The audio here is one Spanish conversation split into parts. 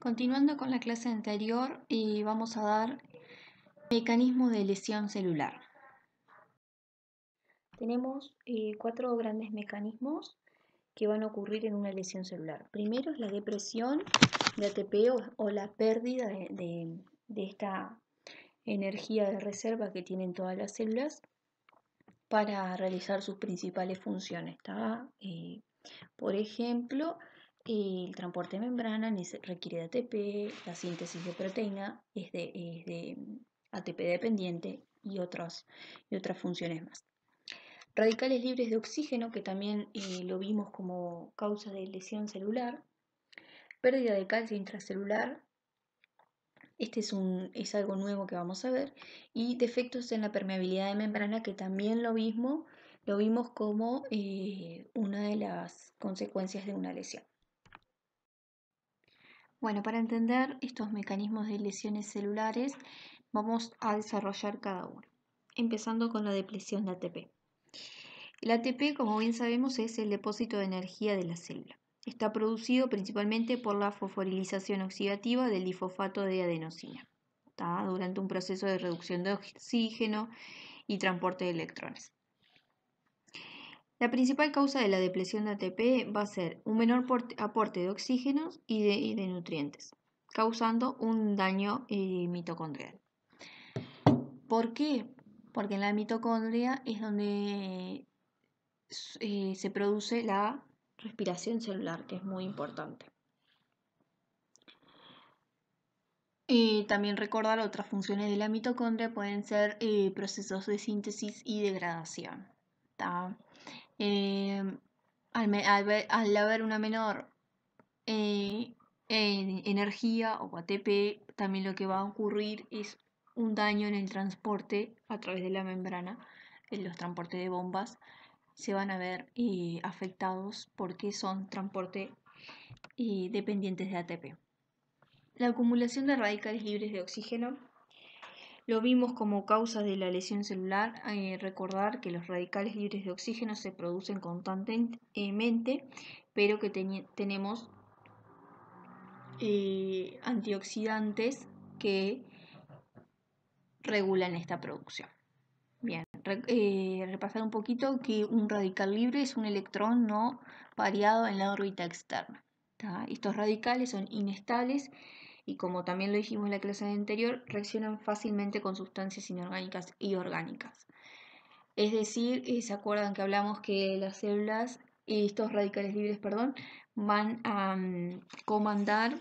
Continuando con la clase anterior, y eh, vamos a dar mecanismos de lesión celular. Tenemos eh, cuatro grandes mecanismos que van a ocurrir en una lesión celular. Primero es la depresión de ATP o, la pérdida de, esta energía de reserva que tienen todas las células para realizar sus principales funciones. Eh, por ejemplo, el transporte de membrana requiere de ATP, la síntesis de proteína es de, mm, ATP dependiente y otras, y otras funciones más. Radicales libres de oxígeno, que también eh, lo vimos como causa de lesión celular. Pérdida de calcio intracelular, este es, un, es algo nuevo que vamos a ver. Y defectos en la permeabilidad de membrana, que también lo lo vimos como eh, una de las consecuencias de una lesión. Bueno, para entender estos mecanismos de lesiones celulares, vamos a desarrollar cada uno, empezando con la depresión de ATP. El ATP, como bien sabemos, es el depósito de energía de la célula. Está producido principalmente por la fosforilización oxidativa del difosfato de adenosina, durante un proceso de reducción de oxígeno y transporte de electrones. La principal causa de la depresión de ATP va a ser un menor aporte de oxígeno y de, nutrientes, causando un daño eh, mitocondrial. ¿Por qué? Porque en la mitocondria es donde eh, se produce la respiración celular, que es muy importante. Y también recordar otras funciones de la mitocondria pueden ser eh, procesos de síntesis y degradación. Em, al, haber una menor eh, energía o ATP, también lo que va a ocurrir es un daño en el transporte a través de la membrana, en los transportes de bombas se van a ver eh, afectados porque son transporte eh, dependientes de ATP. La acumulación de radicales libres de oxígeno lo vimos como causa de la lesión celular. Eh, recordar que los radicales libres de oxígeno se producen constantemente, pero que tenemos eh, antioxidantes que regulan esta producción. Bien, eh, repasar un poquito que un radical libre es un electrón no variado en la órbita externa. Estos radicales son inestables y como también lo dijimos en la clase anterior, reaccionan fácilmente con sustancias inorgánicas y orgánicas. Es decir, eh, ¿se acuerdan que hablamos que las células, eh, estos radicales libres, perdón, van a mm, comandar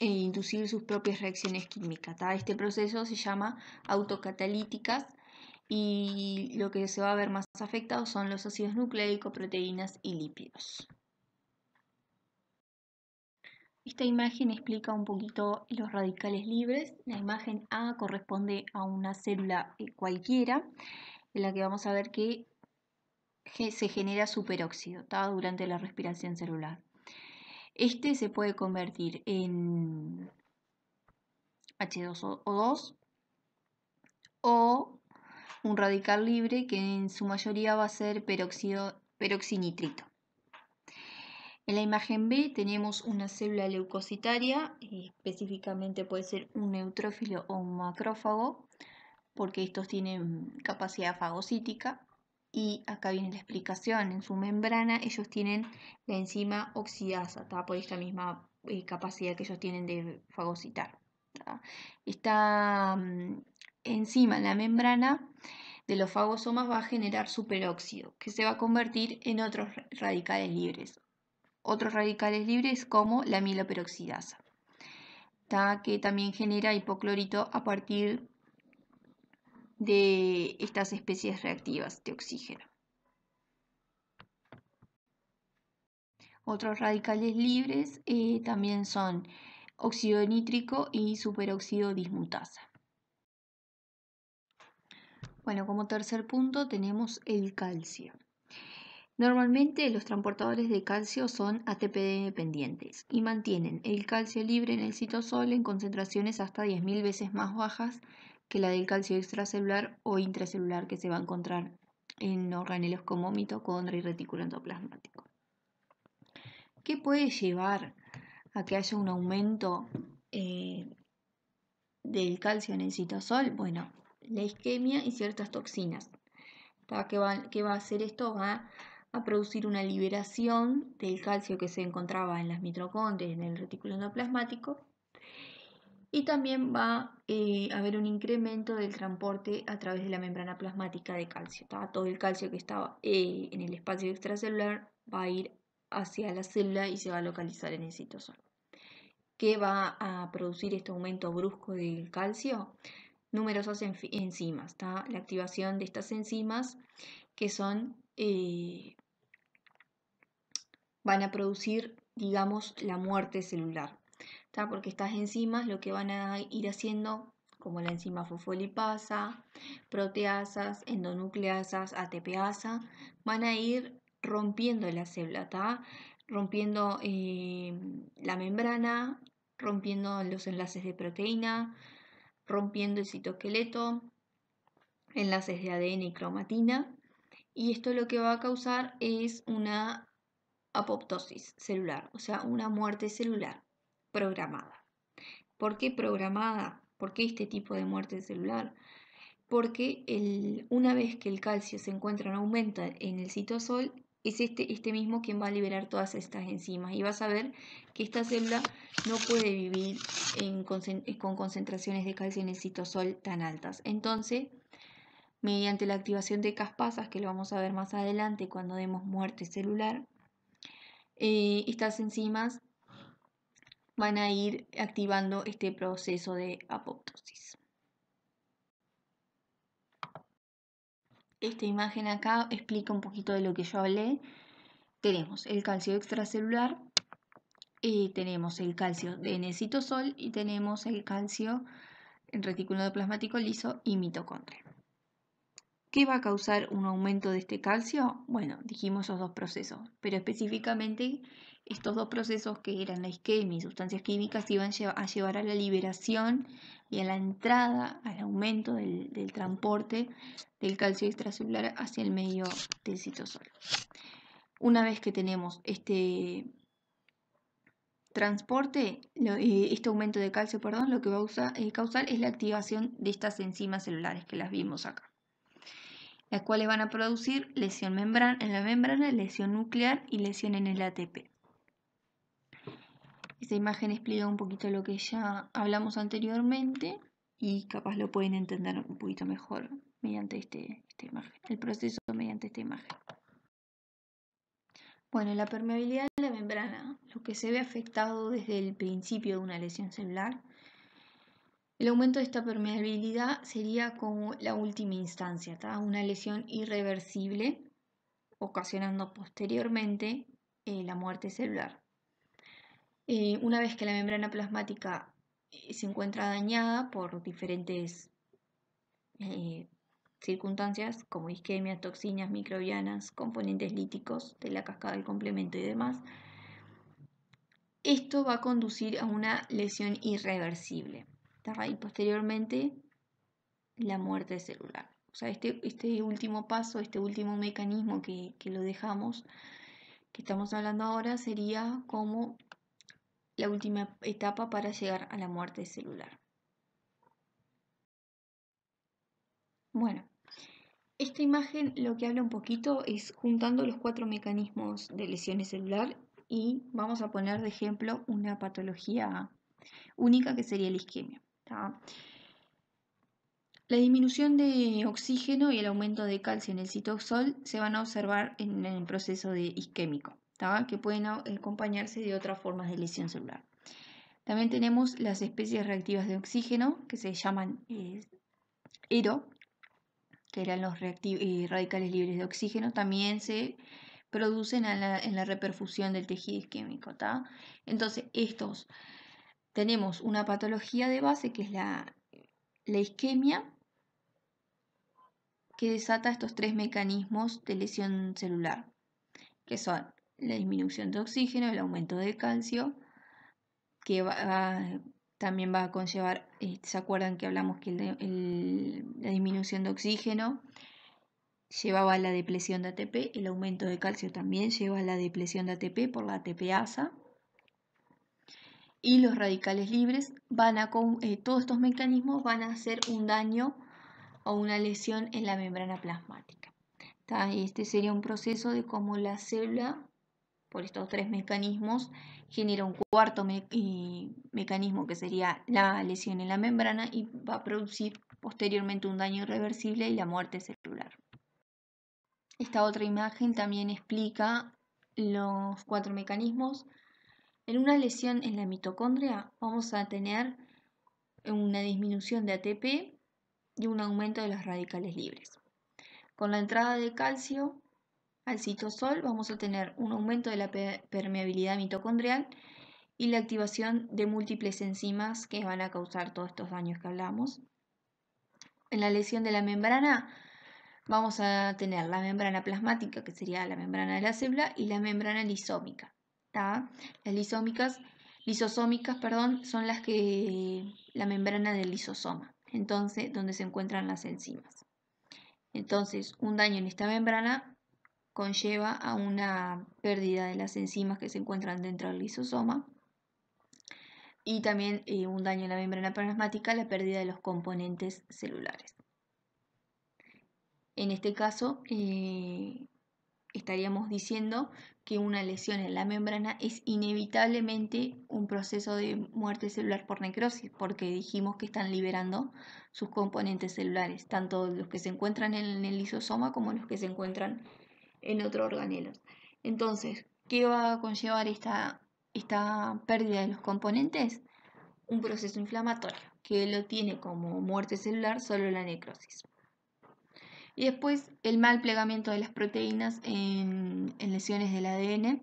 e inducir sus propias reacciones químicas? Este proceso se llama autocatalíticas y lo que se va a ver más afectado son los ácidos nucleicos, proteínas y lípidos. Esta imagen explica un poquito los radicales libres. La imagen A corresponde a una célula eh, cualquiera, en la que vamos a ver que se genera superóxido durante la respiración celular. Este se puede convertir en H2O2 o un radical libre que en su mayoría va a ser peroxinitrito. En la imagen B tenemos una célula leucocitaria, específicamente puede ser un neutrófilo o un macrófago, porque estos tienen capacidad fagocítica. Y acá viene la explicación, en su membrana ellos tienen la enzima oxidasa, por esta misma eh, capacidad que ellos tienen de fagocitar. Esta mm, enzima en la membrana de los fagosomas va a generar superóxido, que se va a convertir en otros radicales libres otros radicales libres como la mieloperoxidasa, que también genera hipoclorito a partir de estas especies reactivas de oxígeno. Otros radicales libres eh, también son óxido nítrico y superóxido dismutasa. Bueno, como tercer punto tenemos el calcio. Normalmente los transportadores de calcio son ATP dependientes y mantienen el calcio libre en el citosol en concentraciones hasta 10.000 veces más bajas que la del calcio extracelular o intracelular que se va a encontrar en organelos como mitocondria y retículo endoplasmático. ¿Qué puede llevar a que haya un aumento eh, del calcio en el citosol? Bueno, la isquemia y ciertas toxinas. ¿Qué va, ¿Qué va a hacer esto? Va a producir una liberación del calcio que se encontraba en las mitocondrias, en el retículo endoplasmático, y también va eh, a haber un incremento del transporte a través de la membrana plasmática de calcio. Todo el calcio que estaba eh, en el espacio extracelular va a ir hacia la célula y se va a localizar en el citosol. ¿Qué va a producir este aumento brusco del calcio? Numerosas enzimas, la activación de estas enzimas que son eh, van a producir, digamos, la muerte celular. ¿está? Porque estas enzimas lo que van a ir haciendo, como la enzima fosfolipasa, proteasas, endonucleasas, ATPasa, van a ir rompiendo la célula, rompiendo eh, la membrana, rompiendo los enlaces de proteína, rompiendo el citoesqueleto, enlaces de ADN y cromatina. Y esto lo que va a causar es una apoptosis celular, o sea, una muerte celular programada. ¿Por qué programada? ¿Por qué este tipo de muerte celular? Porque el, una vez que el calcio se encuentra en aumenta en el citosol, es este, este mismo quien va a liberar todas estas enzimas y vas a ver que esta célula no puede vivir con concentraciones de calcio en el citosol tan altas. Entonces, mediante la activación de caspasas, que lo vamos a ver más adelante cuando demos muerte celular, eh, estas enzimas van a ir activando este proceso de apoptosis. Esta imagen acá explica un poquito de lo que yo hablé. Tenemos el calcio extracelular, eh, tenemos el calcio de necitosol y tenemos el calcio en retículo de plasmático liso y mitocondria. ¿Qué va a causar un aumento de este calcio? Bueno, dijimos esos dos procesos, pero específicamente estos dos procesos que eran la isquemia y sustancias químicas iban a llevar a la liberación y a la entrada, al aumento del, transporte del calcio extracelular hacia el medio del citosol. Una vez que tenemos este transporte, eh, este aumento de calcio, perdón, lo que va a eh, causar es la activación de estas enzimas celulares que las vimos acá las cuales van a producir lesión membran en la membrana, lesión nuclear y lesión en el ATP. Esta imagen explica un poquito lo que ya hablamos anteriormente y capaz lo pueden entender un poquito mejor mediante este, esta imagen, el proceso mediante esta imagen. Bueno, la permeabilidad de la membrana, lo que se ve afectado desde el principio de una lesión celular, el aumento de esta permeabilidad sería como la última instancia, una lesión irreversible ocasionando posteriormente eh, la muerte celular. Eh, una vez que la membrana plasmática eh, se encuentra dañada por diferentes circunstancias como isquemias, toxinas microbianas, componentes líticos de la cascada del complemento y demás, esto va a conducir a una lesión irreversible y posteriormente la muerte celular. O sea, este, este último paso, este último mecanismo que, que lo dejamos, que estamos hablando ahora, sería como la última etapa para llegar a la muerte celular. Bueno, esta imagen lo que habla un poquito es juntando los cuatro mecanismos de lesiones celular y vamos a poner de ejemplo una patología única que sería la isquemia. La disminución de oxígeno y el aumento de calcio en el citosol se van a observar en el proceso de isquémico, que pueden acompañarse de otras formas de lesión celular. También tenemos las especies reactivas de oxígeno, que se llaman eh, ERO, que eran los eh, radicales libres de oxígeno, también se producen en la, reperfusión del tejido isquémico. Entonces, estos tenemos una patología de base que es la, isquemia, que desata estos tres mecanismos de lesión celular, que son la disminución de oxígeno, el aumento de calcio, que también va a conllevar, eh, ¿se acuerdan que hablamos que la disminución de oxígeno llevaba a la depresión de ATP? El aumento de calcio también lleva a la depresión de ATP por la ATPasa y los radicales libres van a eh, todos estos mecanismos van a hacer un daño o una lesión en la membrana plasmática. Este sería un proceso de cómo la célula, por estos tres mecanismos, genera un cuarto mecanismo que sería la lesión en la membrana y va a producir posteriormente un daño irreversible y la muerte celular. Esta otra imagen también explica los cuatro mecanismos en una lesión en la mitocondria vamos a tener una disminución de ATP y un aumento de los radicales libres. Con la entrada de calcio al citosol vamos a tener un aumento de la permeabilidad mitocondrial y la activación de múltiples enzimas que van a causar todos estos daños que hablamos. En la lesión de la membrana vamos a tener la membrana plasmática, que sería la membrana de la célula, y la membrana lisómica, las lisómicas, lisosómicas, perdón, son las que la membrana del lisosoma, entonces donde se encuentran las enzimas. Entonces, un daño en esta membrana conlleva a una pérdida de las enzimas que se encuentran dentro del lisosoma y también eh, un daño en la membrana plasmática, la pérdida de los componentes celulares. En este caso, eh, estaríamos diciendo que una lesión en la membrana es inevitablemente un proceso de muerte celular por necrosis, porque dijimos que están liberando sus componentes celulares, tanto los que se encuentran en el lisosoma como los que se encuentran en otros organelos. Entonces, ¿qué va a conllevar esta, esta pérdida de los componentes? Un proceso inflamatorio, que lo tiene como muerte celular solo la necrosis. Y después el mal plegamiento de las proteínas en, lesiones del ADN.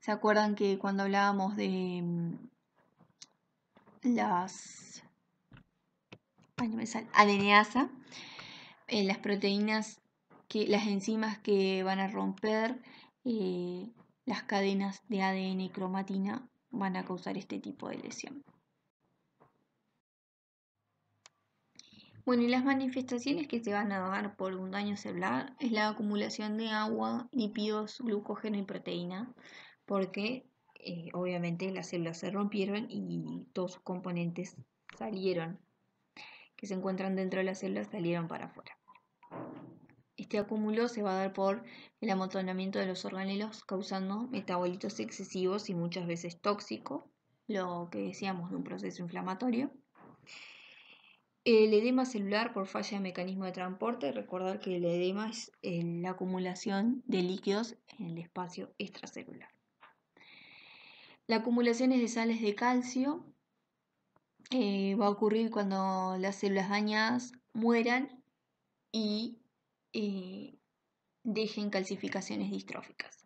¿Se acuerdan que cuando hablábamos de mm, las Ay, eh, las proteínas, que, las enzimas que van a romper eh, las cadenas de ADN y cromatina van a causar este tipo de lesión. Bueno, y las manifestaciones que se van a dar por un daño celular es la acumulación de agua, lípidos, glucógeno y proteína, porque eh, obviamente las células se rompieron y todos sus componentes salieron, que se encuentran dentro de las células, salieron para afuera. Este acúmulo se va a dar por el amontonamiento de los organelos, causando metabolitos excesivos y muchas veces tóxicos, lo que decíamos de un proceso inflamatorio. El edema celular por falla de mecanismo de transporte, recordar que el edema es eh, la acumulación de líquidos en el espacio extracelular. La acumulación de sales de calcio, eh, va a ocurrir cuando las células dañadas mueran y eh, dejen calcificaciones distróficas.